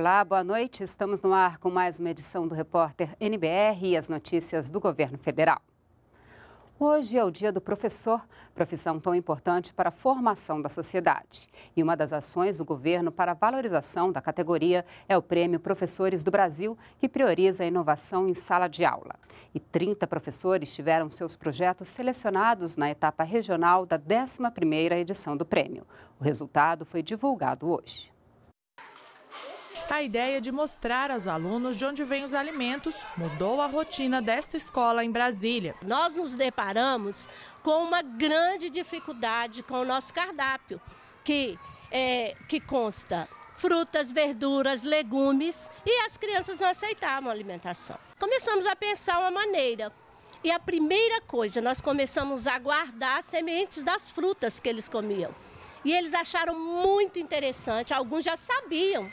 Olá, boa noite. Estamos no ar com mais uma edição do Repórter NBR e as notícias do governo federal. Hoje é o dia do professor, profissão tão importante para a formação da sociedade. E uma das ações do governo para a valorização da categoria é o Prêmio Professores do Brasil, que prioriza a inovação em sala de aula. E 30 professores tiveram seus projetos selecionados na etapa regional da 11ª edição do prêmio. O resultado foi divulgado hoje. A ideia de mostrar aos alunos de onde vêm os alimentos mudou a rotina desta escola em Brasília. Nós nos deparamos com uma grande dificuldade com o nosso cardápio, que, é, que consta frutas, verduras, legumes, e as crianças não aceitavam a alimentação. Começamos a pensar uma maneira. E a primeira coisa, nós começamos a guardar sementes das frutas que eles comiam. E eles acharam muito interessante, alguns já sabiam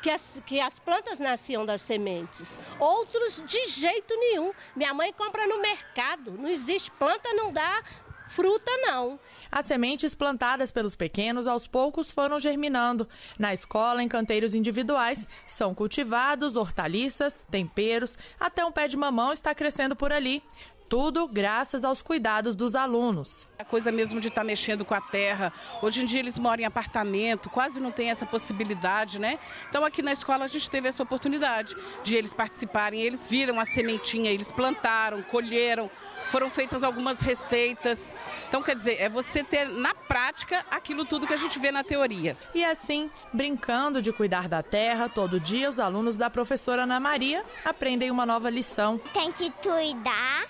que as, que as plantas nasciam das sementes. Outros, de jeito nenhum. Minha mãe compra no mercado. Não existe planta, não dá fruta não. As sementes plantadas pelos pequenos aos poucos foram germinando. Na escola, em canteiros individuais, são cultivados hortaliças, temperos, até um pé de mamão está crescendo por ali. Tudo graças aos cuidados dos alunos. A coisa mesmo de estar tá mexendo com a terra. Hoje em dia eles moram em apartamento, quase não tem essa possibilidade, né? Então aqui na escola a gente teve essa oportunidade de eles participarem. Eles viram a sementinha, eles plantaram, colheram, foram feitas algumas receitas. Então, quer dizer, é você ter na prática aquilo tudo que a gente vê na teoria. E assim, brincando de cuidar da terra, todo dia os alunos da professora Ana Maria aprendem uma nova lição. Tem que cuidar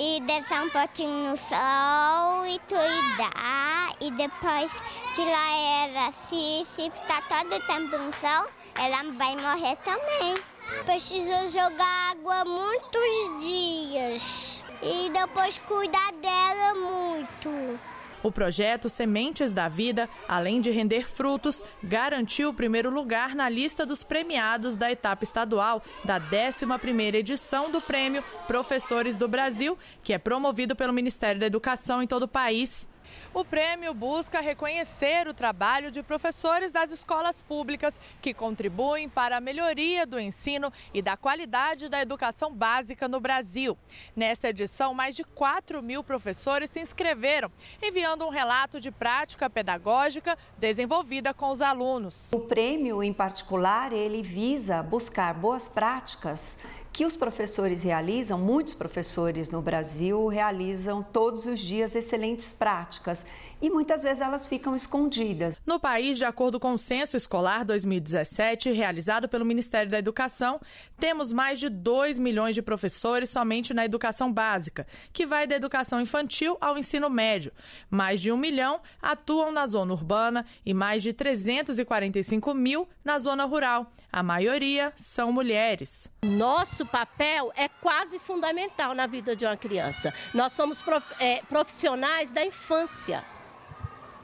e deixar um potinho no sol e cuidar. E depois lá ela. Se, se ficar todo o tempo no sol, ela vai morrer também. Precisa jogar água muitos dias e depois cuidar dela muito. O projeto Sementes da Vida, além de render frutos, garantiu o primeiro lugar na lista dos premiados da etapa estadual da 11ª edição do Prêmio Professores do Brasil, que é promovido pelo Ministério da Educação em todo o país. O prêmio busca reconhecer o trabalho de professores das escolas públicas que contribuem para a melhoria do ensino e da qualidade da educação básica no Brasil. Nesta edição, mais de 4 mil professores se inscreveram, enviando um relato de prática pedagógica desenvolvida com os alunos. O prêmio, em particular, ele visa buscar boas práticas que os professores realizam, muitos professores no Brasil realizam todos os dias excelentes práticas e muitas vezes elas ficam escondidas. No país, de acordo com o Censo Escolar 2017, realizado pelo Ministério da Educação, temos mais de 2 milhões de professores somente na educação básica, que vai da educação infantil ao ensino médio. Mais de um milhão atuam na zona urbana e mais de 345 mil na zona rural. A maioria são mulheres. Nosso papel é quase fundamental na vida de uma criança. Nós somos eh, profissionais da infância.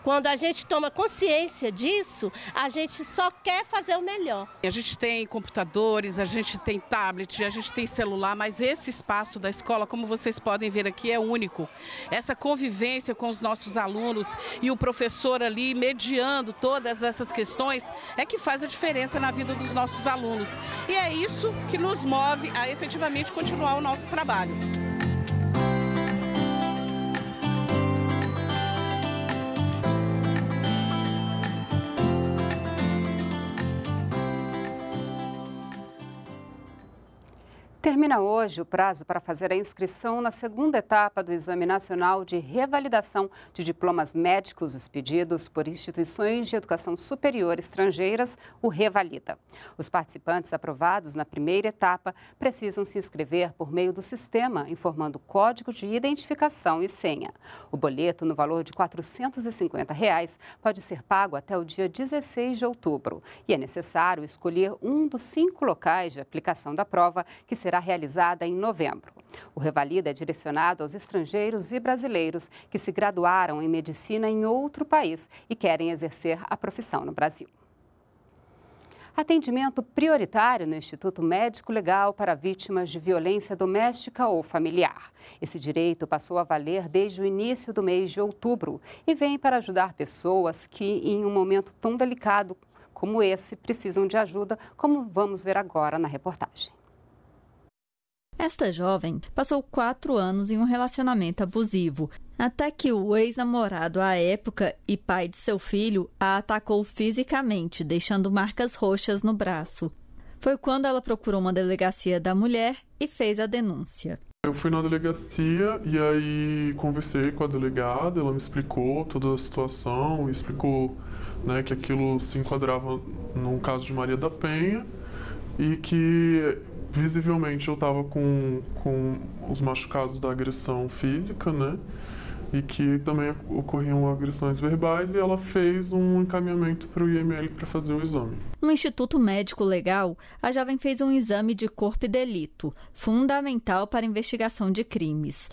Quando a gente toma consciência disso, a gente só quer fazer o melhor. A gente tem computadores, a gente tem tablet, a gente tem celular, mas esse espaço da escola, como vocês podem ver aqui, é único. Essa convivência com os nossos alunos e o professor ali mediando todas essas questões é que faz a diferença na vida dos nossos alunos. E é isso que nos move a efetivamente continuar o nosso trabalho. Termina hoje o prazo para fazer a inscrição na segunda etapa do Exame Nacional de Revalidação de Diplomas Médicos expedidos por instituições de educação superior estrangeiras, o Revalida. Os participantes aprovados na primeira etapa precisam se inscrever por meio do sistema, informando código de identificação e senha. O boleto, no valor de R$ 450, reais, pode ser pago até o dia 16 de outubro e é necessário escolher um dos cinco locais de aplicação da prova que será realizada realizada em novembro. O Revalida é direcionado aos estrangeiros e brasileiros que se graduaram em medicina em outro país e querem exercer a profissão no Brasil. Atendimento prioritário no Instituto Médico Legal para vítimas de violência doméstica ou familiar. Esse direito passou a valer desde o início do mês de outubro e vem para ajudar pessoas que, em um momento tão delicado como esse, precisam de ajuda, como vamos ver agora na reportagem. Esta jovem passou quatro anos em um relacionamento abusivo, até que o ex-namorado à época e pai de seu filho a atacou fisicamente, deixando marcas roxas no braço. Foi quando ela procurou uma delegacia da mulher e fez a denúncia. Eu fui na delegacia e aí conversei com a delegada, ela me explicou toda a situação, explicou né, que aquilo se enquadrava num caso de Maria da Penha e que visivelmente eu estava com, com os machucados da agressão física, né? E que também ocorriam agressões verbais, e ela fez um encaminhamento para o IML para fazer o exame. No Instituto Médico Legal, a jovem fez um exame de corpo e delito, fundamental para investigação de crimes.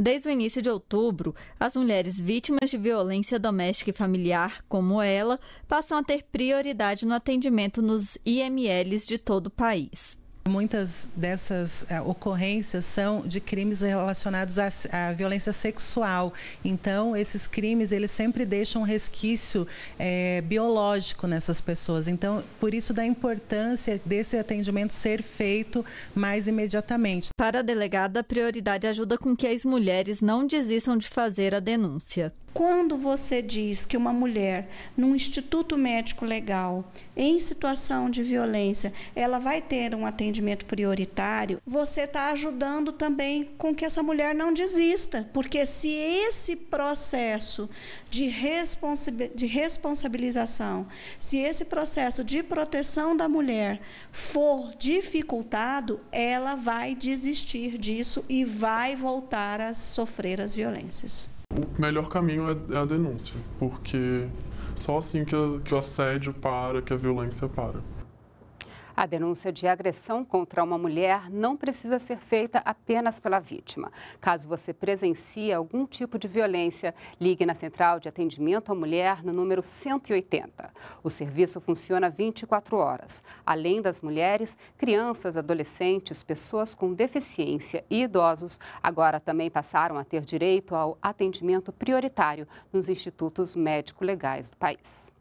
Desde o início de outubro, as mulheres vítimas de violência doméstica e familiar, como ela, passam a ter prioridade no atendimento nos IMLs de todo o país. Muitas dessas uh, ocorrências são de crimes relacionados à, violência sexual. Então, esses crimes, eles sempre deixam um resquício é, biológico nessas pessoas. Então, por isso da importância desse atendimento ser feito mais imediatamente. Para a delegada, a prioridade ajuda com que as mulheres não desistam de fazer a denúncia. Quando você diz que uma mulher num instituto médico legal, em situação de violência, ela vai ter um atendimento prioritário, você está ajudando também com que essa mulher não desista, porque se esse processo de, responsa de responsabilização, se esse processo de proteção da mulher for dificultado, ela vai desistir disso e vai voltar a sofrer as violências o melhor caminho é, é a denúncia, porque só assim que, a, que o assédio para, que a violência para. A denúncia de agressão contra uma mulher não precisa ser feita apenas pela vítima. Caso você presencie algum tipo de violência, ligue na Central de Atendimento à Mulher no número 180. O serviço funciona 24 horas. Além das mulheres, crianças, adolescentes, pessoas com deficiência e idosos agora também passaram a ter direito ao atendimento prioritário nos institutos médico-legais do país.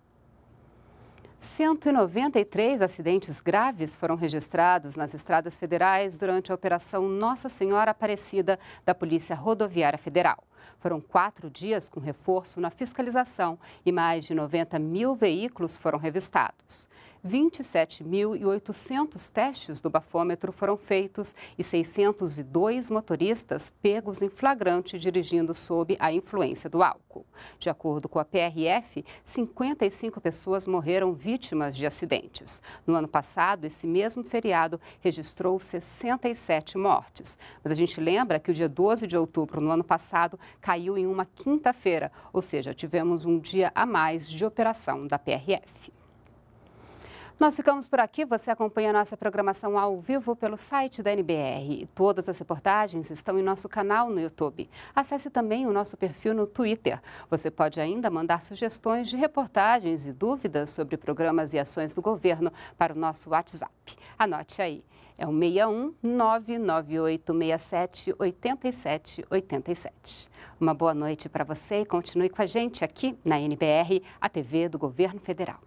193 acidentes graves foram registrados nas estradas federais durante a Operação Nossa Senhora Aparecida da Polícia Rodoviária Federal. Foram quatro dias com reforço na fiscalização e mais de 90 mil veículos foram revistados. 27.800 testes do bafômetro foram feitos e 602 motoristas pegos em flagrante dirigindo sob a influência do álcool. De acordo com a PRF, 55 pessoas morreram vítimas de acidentes. No ano passado, esse mesmo feriado registrou 67 mortes. Mas a gente lembra que o dia 12 de outubro, no ano passado, caiu em uma quinta-feira, ou seja, tivemos um dia a mais de operação da PRF. Nós ficamos por aqui. Você acompanha nossa programação ao vivo pelo site da NBR. Todas as reportagens estão em nosso canal no YouTube. Acesse também o nosso perfil no Twitter. Você pode ainda mandar sugestões de reportagens e dúvidas sobre programas e ações do governo para o nosso WhatsApp. Anote aí é o 61 99867 8787. Uma boa noite para você e continue com a gente aqui na NBR, a TV do Governo Federal.